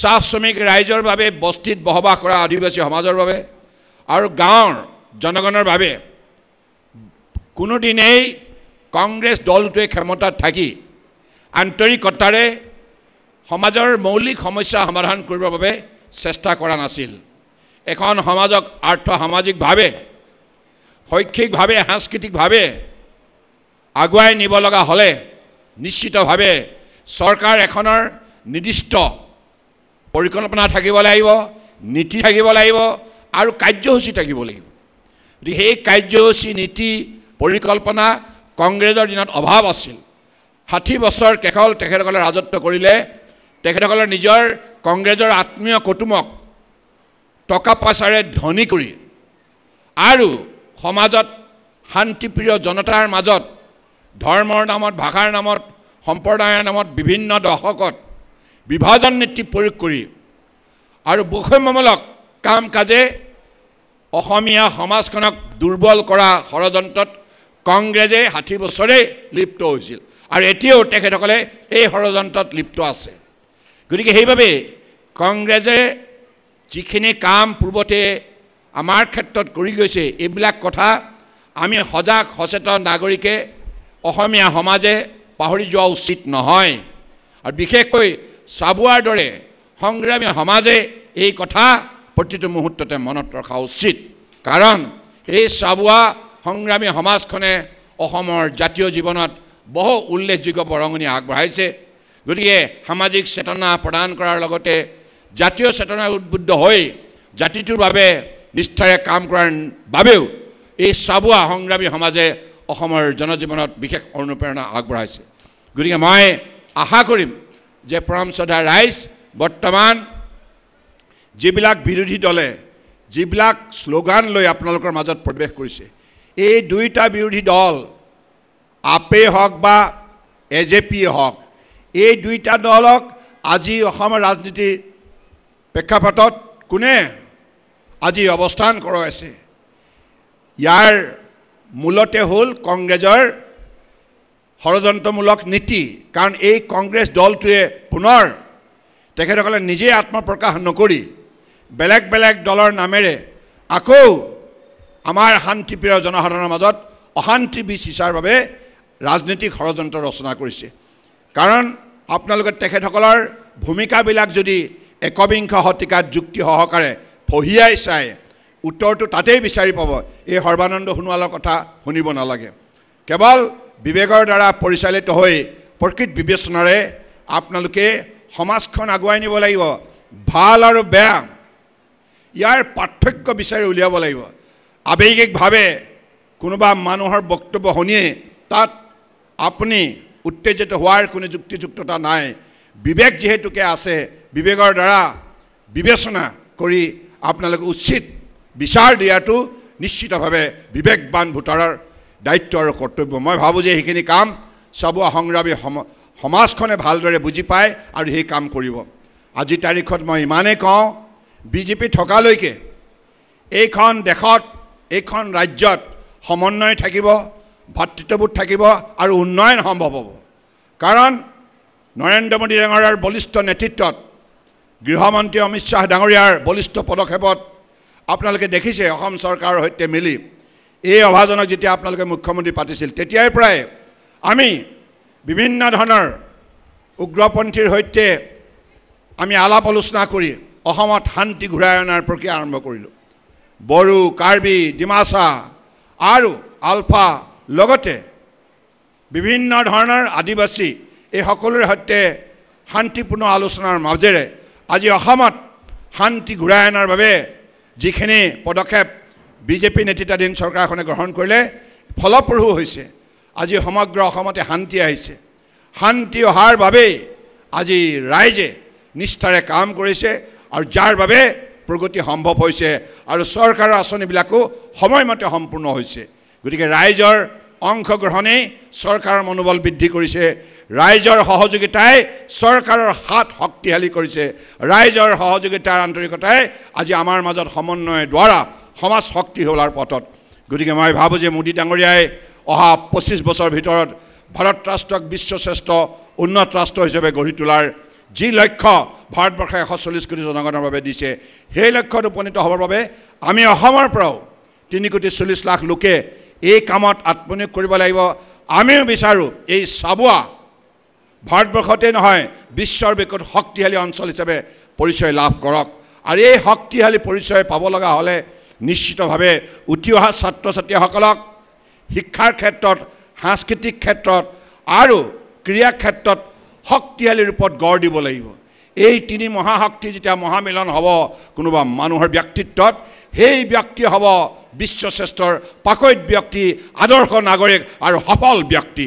চাহ শ্ৰমিক ৰাইজৰ বাবে বস্তিত বসবাস কৰা আদিবাসী সমাজৰ বাবে আৰু গাঁৱৰ জনগণৰ বাবে কোনোদিনেই কংগ্ৰেছ দলটোৱে ক্ষমতাত থাকি আন্তৰিকতাৰে সমাজৰ মৌলিক সমস্যা সমাধান কৰিবৰ বাবে চেষ্টা কৰা নাছিল এখন সমাজক আৰ্থ সামাজিকভাৱে শৈক্ষিকভাৱে সাংস্কৃতিকভাৱে আগুৱাই নিব লগা হ'লে নিশ্চিতভাৱে চৰকাৰ এখনৰ নিৰ্দিষ্ট পৰিকল্পনা থাকিব লাগিব নীতি থাকিব লাগিব আৰু কাৰ্যসূচী থাকিব লাগিব গতিকে সেই কাৰ্যসূচী নীতি পৰিকল্পনা কংগ্ৰেছৰ দিনত অভাৱ আছিল ষাঠি বছৰ কেশল তেখেতসকলে ৰাজত্ব কৰিলে তেখেতসকলৰ নিজৰ কংগ্ৰেছৰ আত্মীয় কুটুমক টকা পইচাৰে ধনী কৰি আৰু সমাজত শান্তিপ্ৰিয় জনতাৰ মাজত ধৰ্মৰ নামত ভাষাৰ নামত সম্প্ৰদায়ৰ নামত বিভিন্ন দশকত বিভাজন নীতি প্ৰয়োগ কৰি আৰু বৈষম্যমূলক কাম কাজে অসমীয়া সমাজখনক দুৰ্বল কৰা ষড়যন্ত্ৰত কংগ্ৰেছে ষাঠি বছৰে লিপ্ত হৈছিল আৰু এতিয়াও তেখেতসকলে এই ষড়যন্ত্ৰত লিপ্ত আছে গতিকে সেইবাবে কংগ্ৰেছে যিখিনি কাম পূৰ্বতে আমাৰ ক্ষেত্ৰত কৰি গৈছে এইবিলাক কথা আমি সজাগ সচেতন নাগৰিকে অসমীয়া সমাজে পাহৰি যোৱা উচিত নহয় আৰু বিশেষকৈ চাবোৱাৰ দৰে সংগ্ৰামী সমাজে এই কথা প্ৰতিটো মুহূৰ্ততে মনত ৰখা উচিত কাৰণ এই চাবুৱা সংগ্ৰামী সমাজখনে অসমৰ জাতীয় জীৱনত বহু উল্লেখযোগ্য বৰঙণি আগবঢ়াইছে গতিকে সামাজিক চেতনা প্ৰদান কৰাৰ লগতে জাতীয় চেতনা উদ্বুদ্ধ হৈ জাতিটোৰ বাবে নিষ্ঠাৰে কাম কৰাৰ বাবেও এই চাবুৱা সংগ্ৰামী সমাজে অসমৰ জনজীৱনত বিশেষ অনুপ্ৰেৰণা আগবঢ়াইছে গতিকে মই আশা কৰিম যে পৰমচদা ৰাইজ বৰ্তমান যিবিলাক বিৰোধী দলে যিবিলাক শ্লোগান লৈ আপোনালোকৰ মাজত প্ৰৱেশ কৰিছে এই দুয়োটা বিৰোধী দল আপে হওক বা এ জে পিয়ে হওক এই দুয়োটা দলক আজি অসমৰ ৰাজনীতি প্ৰেক্ষাপটত কোনে আজি অৱস্থান কৰাইছে ইয়াৰ মূলতে হ'ল কংগ্ৰেছৰ ষড়যন্ত্ৰমূলক নীতি কাৰণ এই কংগ্ৰেছ দলটোৱে পুনৰ তেখেতসকলে নিজেই আত্মপ্ৰকাশ নকৰি বেলেগ বেলেগ দলৰ নামেৰে আকৌ আমাৰ শান্তিপ্ৰিয় জনসাধাৰণৰ মাজত অশান্তি বিচিচাৰ বাবে ৰাজনৈতিক ষড়যন্ত্ৰ ৰচনা কৰিছে কাৰণ আপোনালোকে তেখেতসকলৰ ভূমিকাবিলাক যদি একবিংশ শতিকাত যুক্তি সহকাৰে ফহিয়াই চাই উত্তৰটো তাতেই বিচাৰি পাব এই সৰ্বানন্দ সোণোৱালৰ কথা শুনিব নালাগে কেৱল বিবেকৰ দ্বাৰা পৰিচালিত হৈ প্ৰকৃত বিবেচনাৰে আপোনালোকে সমাজখন আগুৱাই নিব লাগিব ভাল আৰু বেয়া ইয়াৰ পাৰ্থক্য বিচাৰি উলিয়াব লাগিব আৱেগিকভাৱে কোনোবা মানুহৰ বক্তব্য শুনিয়ে তাত আপুনি উত্তেজিত হোৱাৰ কোনো যুক্তিযুক্ততা নাই বিবেক যিহেতুকে আছে বিবেকৰ দ্বাৰা বিবেচনা কৰি আপোনালোকে উচিত বিচাৰ দিয়াটো নিশ্চিতভাৱে বিবেকবান ভোটাৰৰ দায়িত্ব আৰু কৰ্তব্য মই ভাবোঁ যে সেইখিনি কাম চাবুৱা সংগ্ৰামী সম সমাজখনে ভালদৰে বুজি পায় আৰু সেই কাম কৰিব আজি তাৰিখত মই ইমানেই কওঁ বিজেপি থকালৈকে এইখন দেশত এইখন ৰাজ্যত সমন্বয় থাকিব ভাতৃত্ববোধ থাকিব আৰু উন্নয়ন সম্ভৱ হ'ব কাৰণ নৰেন্দ্ৰ মোদী ডাঙৰীয়াৰ বলিষ্ঠ নেতৃত্বত গৃহমন্ত্ৰী অমিত শ্বাহ ডাঙৰীয়াৰ বলিষ্ঠ পদক্ষেপত আপোনালোকে দেখিছে অসম চৰকাৰৰ সৈতে মিলি এই অভাজনক যেতিয়া আপোনালোকে মুখ্যমন্ত্ৰী পাতিছিল তেতিয়াৰ পৰাই আমি বিভিন্ন ধৰণৰ উগ্ৰপন্থীৰ সৈতে আমি আলাপ আলোচনা কৰি অসমত শান্তি ঘূৰাই অনাৰ প্ৰক্ৰিয়া আৰম্ভ কৰিলোঁ বড়ো কাৰ্বি ডিমাচা আৰু আলফা লগতে বিভিন্ন ধৰণৰ আদিবাসী এই সকলোৰে সৈতে শান্তিপূৰ্ণ আলোচনাৰ মাজেৰে আজি অসমত শান্তি ঘূৰাই অনাৰ বাবে যিখিনি পদক্ষেপ বিজেপি নেতৃত্বাধীন চৰকাৰখনে গ্ৰহণ কৰিলে ফলপ্ৰসূ হৈছে আজি সমগ্ৰ অসমতে শান্তি আহিছে শান্তি অহাৰ বাবেই আজি ৰাইজে নিষ্ঠাৰে কাম কৰিছে আৰু যাৰ বাবে প্ৰগতি সম্ভৱ হৈছে আৰু চৰকাৰৰ আঁচনিবিলাকো সময়মতে সম্পূৰ্ণ হৈছে গতিকে ৰাইজৰ অংশগ্ৰহণেই চৰকাৰৰ মনোবল বৃদ্ধি কৰিছে ৰাইজৰ সহযোগিতাই চৰকাৰৰ হাত শক্তিশালী কৰিছে ৰাইজৰ সহযোগিতাৰ আন্তৰিকতাই আজি আমাৰ মাজত সমন্বয়ৰ দ্বাৰা সমাজ শক্তি হোৱাৰ পথত গতিকে মই ভাবোঁ যে মোদী ডাঙৰীয়াই অহা পঁচিছ বছৰৰ ভিতৰত ভাৰত ৰাষ্ট্ৰক বিশ্ব শ্ৰেষ্ঠ উন্নত ৰাষ্ট্ৰ হিচাপে গঢ়ি তোলাৰ যি লক্ষ্য ভাৰতবৰ্ষে এশ চল্লিছ কোটি জনগণৰ বাবে দিছে সেই লক্ষ্যত উপনীত হ'বৰ বাবে আমি অসমৰ পৰাও তিনি কোটি চল্লিছ লাখ লোকে এই কামত আত্মনিয়োগ কৰিব লাগিব আমিও বিচাৰোঁ এই চাবুৱা ভাৰতবৰ্ষতেই নহয় বিশ্বৰ বিকট শক্তিশালী অঞ্চল হিচাপে পৰিচয় লাভ কৰক আৰু এই শক্তিশালী পৰিচয় পাব লগা হ'লে নিশ্চিতভাৱে উঠি অহা ছাত্ৰ ছাত্ৰীসকলক শিক্ষাৰ ক্ষেত্ৰত সাংস্কৃতিক ক্ষেত্ৰত আৰু ক্ৰীড়া ক্ষেত্ৰত শক্তিশালী ৰূপত গঢ় দিব লাগিব এই তিনি মহাশক্তি যেতিয়া মহামিলন হ'ব কোনোবা মানুহৰ ব্যক্তিত্বত সেই ব্যক্তি হ'ব বিশ্বশ্ৰেষ্ঠৰ পাকৈত ব্যক্তি আদৰ্শ নাগৰিক আৰু সফল ব্যক্তি